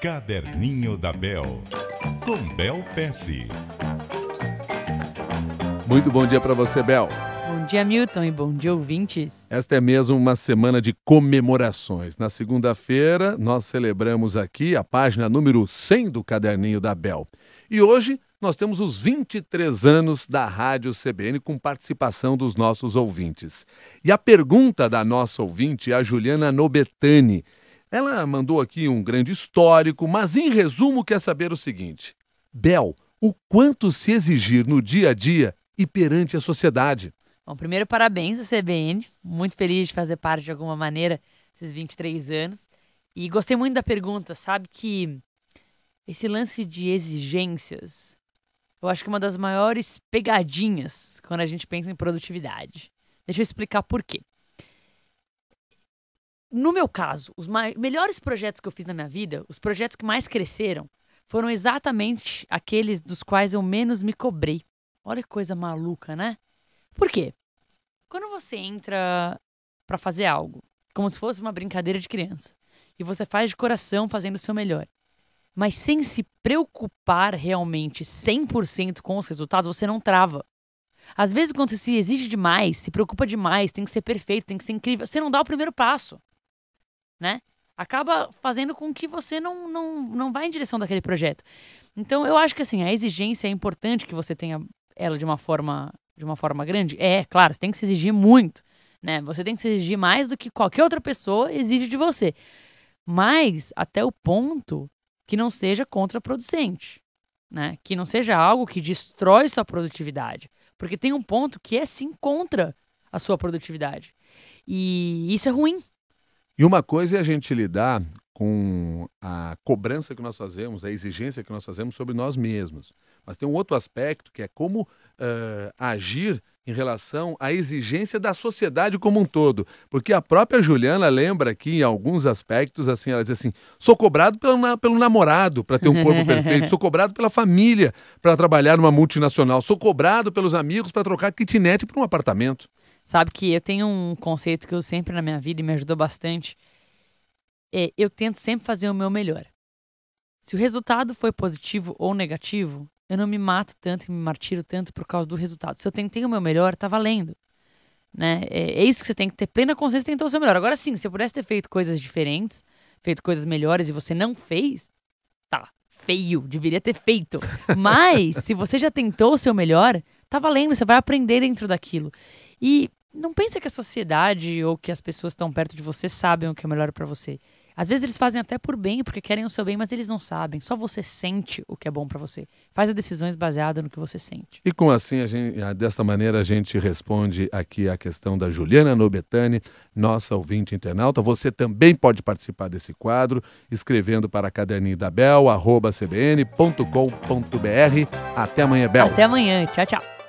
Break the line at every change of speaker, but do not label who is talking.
Caderninho da Bel, com Bel Pesce. Muito bom dia para você, Bel.
Bom dia, Milton, e bom dia, ouvintes.
Esta é mesmo uma semana de comemorações. Na segunda-feira, nós celebramos aqui a página número 100 do Caderninho da Bel. E hoje nós temos os 23 anos da Rádio CBN com participação dos nossos ouvintes. E a pergunta da nossa ouvinte é a Juliana Nobetani. Ela mandou aqui um grande histórico, mas em resumo quer saber o seguinte: Bel, o quanto se exigir no dia a dia e perante a sociedade?
Bom, primeiro, parabéns à CBN. Muito feliz de fazer parte de alguma maneira esses 23 anos. E gostei muito da pergunta, sabe que esse lance de exigências, eu acho que é uma das maiores pegadinhas quando a gente pensa em produtividade. Deixa eu explicar por quê no meu caso, os melhores projetos que eu fiz na minha vida, os projetos que mais cresceram, foram exatamente aqueles dos quais eu menos me cobrei. Olha que coisa maluca, né? Por quê? Quando você entra para fazer algo, como se fosse uma brincadeira de criança, e você faz de coração fazendo o seu melhor, mas sem se preocupar realmente 100% com os resultados, você não trava. Às vezes, quando você se exige demais, se preocupa demais, tem que ser perfeito, tem que ser incrível, você não dá o primeiro passo né? Acaba fazendo com que você não, não, não vá em direção daquele projeto. Então, eu acho que assim, a exigência é importante que você tenha ela de uma forma de uma forma grande. É, claro, você tem que se exigir muito, né? Você tem que se exigir mais do que qualquer outra pessoa exige de você. Mas até o ponto que não seja contraproducente, né? Que não seja algo que destrói sua produtividade, porque tem um ponto que é sim contra a sua produtividade. E isso é ruim,
e uma coisa é a gente lidar com a cobrança que nós fazemos, a exigência que nós fazemos sobre nós mesmos. Mas tem um outro aspecto que é como uh, agir em relação à exigência da sociedade como um todo. Porque a própria Juliana lembra que, em alguns aspectos, assim, ela diz assim: sou cobrado pelo, na, pelo namorado para ter um corpo perfeito, sou cobrado pela família para trabalhar numa multinacional, sou cobrado pelos amigos para trocar kitnet para um apartamento.
Sabe que eu tenho um conceito que eu sempre na minha vida e me ajudou bastante. É, eu tento sempre fazer o meu melhor. Se o resultado foi positivo ou negativo, eu não me mato tanto e me martiro tanto por causa do resultado. Se eu tentei o meu melhor, tá valendo. Né? É, é isso que você tem que ter plena consciência de tentar o seu melhor. Agora sim, se eu pudesse ter feito coisas diferentes, feito coisas melhores e você não fez, tá, feio, deveria ter feito. Mas se você já tentou o seu melhor, tá valendo, você vai aprender dentro daquilo. E não pensa que a sociedade ou que as pessoas estão perto de você sabem o que é melhor para você. Às vezes eles fazem até por bem, porque querem o seu bem, mas eles não sabem. Só você sente o que é bom para você. Faz as decisões baseadas no que você sente.
E com assim, a gente, desta maneira, a gente responde aqui a questão da Juliana Nobetani, nossa ouvinte internauta. Você também pode participar desse quadro escrevendo para caderninho da Bel, arroba cbn.com.br. Até amanhã, Bel. Até
amanhã. Tchau, tchau.